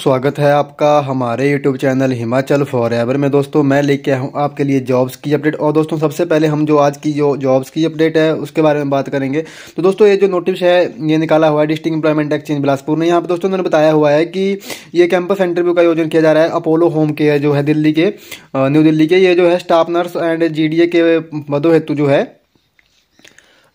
स्वागत है आपका हमारे YouTube channel Himachal for ever में दोस्तों मैं लेके आया हूँ आपके लिए जॉब्स की अपडेट और दोस्तों सबसे पहले हम जो आज की जो जॉब्स की अपडेट है उसके बारे में बात करेंगे तो दोस्तों ये जो नोटिस है ये निकाला हुआ है डिस्ट्रिक्ट एम्प्लॉयमेंट एक्सचेंज बिलासपुर ने यहाँ पर दोस्तों उन्होंने बताया हुआ है कि ये कैंपस इंटरव्यू का आयोजन किया जा रहा है अपोलो होम केयर जो है दिल्ली के न्यू दिल्ली के ये जो है स्टाफ नर्स एंड जी के मदो हेतु जो है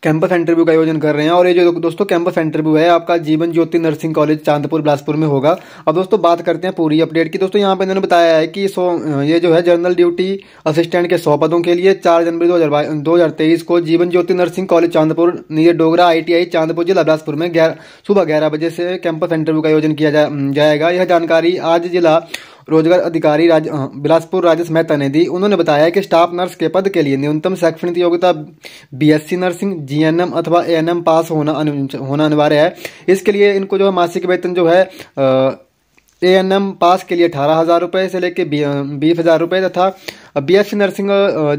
कैंपस इंटरव्यू का आयोजन कर रहे हैं और ये जो दोस्तों कैंपस इंटरव्यू है आपका जीवन ज्योति नर्सिंग कॉलेज चांदपुर बिलासपुर में होगा अब दोस्तों बात करते हैं पूरी अपडेट की दोस्तों यहाँ पे इन्होंने बताया है कि सो ये जो है जनरल ड्यूटी असिस्टेंट के सौ पदों के लिए चार जनवरी दो हज़ार को Jeevan Jyoti nursing college Chandpur near Dogra आई चांदपुर जिला बिलासपुर में सुबह ग्यारह बजे से कैंपस इंटरव्यू का आयोजन किया जाएगा यह जानकारी आज जिला रोजगार अधिकारी राज बिलासपुर राजेश मेहता ने दी उन्होंने बताया कि स्टाफ नर्स के पद के लिए न्यूनतम शैक्षणिक योग्यता बीएससी नर्सिंग जीएनएम अथवा एएनएम पास होना होना अनिवार्य है इसके लिए इनको जो है मासिक वेतन जो है ए एन एम पास के लिए अठारह हज़ार रुपये से लेकर बीस हज़ार रुपये तथा और बी एस नर्सिंग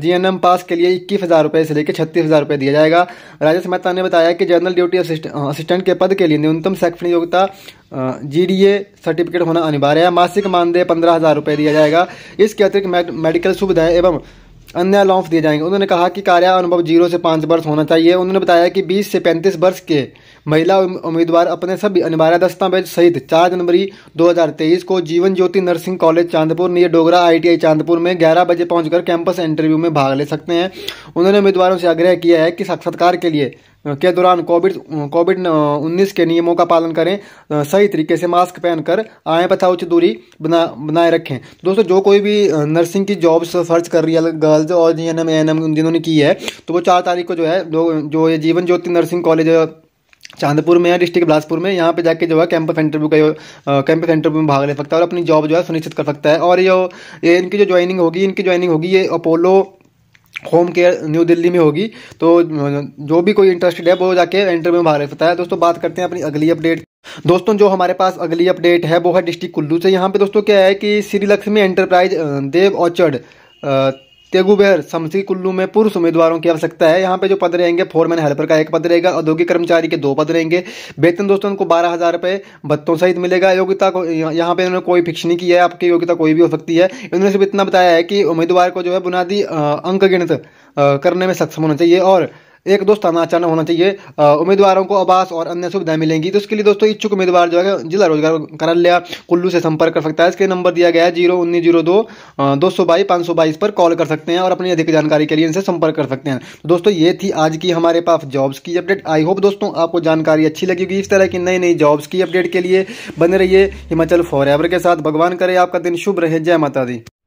जी पास के लिए इक्कीस हज़ार रुपये से लेकर छत्तीस हज़ार रुपये दिया जाएगा राजेश मेहता ने बताया कि जनरल ड्यूटी असिस्टेंट के पद के लिए न्यूनतम शैक्षणिक योग्यता जी डी ए सर्टिफिकेट होना अनिवार्य है मासिक मानदेय पंद्रह हज़ार रुपये दिया जाएगा इसके अतिरिक्त मेडिकल सुविधाएं एवं अन्य लॉन्फ दिए जाएंगे उन्होंने कहा कि कार्य अनुभव जीरो से पाँच वर्ष होना चाहिए उन्होंने बताया कि बीस से पैंतीस वर्ष के महिला उम्मीदवार अपने सभी अनिवार्य दस्तावेज सहित चार जनवरी 2023 को Jeevan Jyoti nursing college Chandpur near Dogra ITI Chandpur में 11 बजे पहुंचकर कैंपस इंटरव्यू में भाग ले सकते हैं उन्होंने उम्मीदवारों से आग्रह किया है कि साक्षात्कार के लिए के दौरान कोविड कोविड उन्नीस के नियमों का पालन करें सही तरीके से मास्क पहनकर आए तथा उचित दूरी बना बनाए रखें दोस्तों जो कोई भी नर्सिंग की जॉब सर्च कर रही है गर्ल्स और G N M N M जिन्होंने की है तो वो चार तारीख को जो है जो जो ये जीवन ज्योति नर्सिंग कॉलेज चांदपुर में या डिस्ट्रिक्ट बिलासपुर में यहाँ पे जाके जो है कैंपस इंटरव्यू का कैंपस इंटरव्यू में भाग ले सकता है और अपनी जॉब जो है सुनिश्चित कर सकता है और ये इनकी जो ज्वाइनिंग होगी इनकी ज्वाइनिंग होगी ये Apollo home care New Delhi में होगी तो जो भी कोई इंटरेस्टेड है वो जाके इंटरव्यू में भाग ले सकता है दोस्तों बात करते हैं अपनी अगली अपडेट दोस्तों जो हमारे पास अगली अपडेट है वो है डिस्ट्रिक्ट कुल्लू से यहाँ पे दोस्तों क्या है कि श्रीलक्ष्मी एंटरप्राइज देव ऑर्चर्ड तेगुबेर समसी कुल्लू में पुरुष उम्मीदवारों की आवश्यकता है यहाँ पे जो पद रहेंगे फोरमैन हेल्पर का एक पद रहेगा औद्योगिक कर्मचारी के दो पद रहेंगे वेतन दोस्तों उनको बारह हज़ार रुपये भत्तों सहित मिलेगा योग्यता को यहाँ पे इन्होंने कोई फिक्स नहीं किया है आपकी योग्यता कोई भी हो सकती है इन्होंने सिर्फ इतना बताया है कि उम्मीदवार को जो है बुनियादी अंक गिणित करने में सक्षम होना चाहिए और एक दो अचानक होना चाहिए उम्मीदवारों को आवास और अन्य सुविधाएं मिलेंगी तो इसके लिए दोस्तों इच्छुक उम्मीदवार जो है जिला रोजगार कार्यालय कुल्लू से संपर्क कर सकता है इसके नंबर दिया गया है जीरो उन्नीस जीरो दो दो सौ बाईस पाँच सौ बाईस पर कॉल कर सकते हैं और अपनी अधिक जानकारी के लिए इनसे संपर्क कर सकते हैं तो दोस्तों ये थी आज की हमारे पास जॉब्स की अपडेट आई होप दोस्तों आपको जानकारी अच्छी लगेगी इस तरह की नई नई जॉब्स की अपडेट के लिए बने रहिए हिमाचल फॉर के साथ भगवान करे आपका दिन शुभ रहे जय माता दी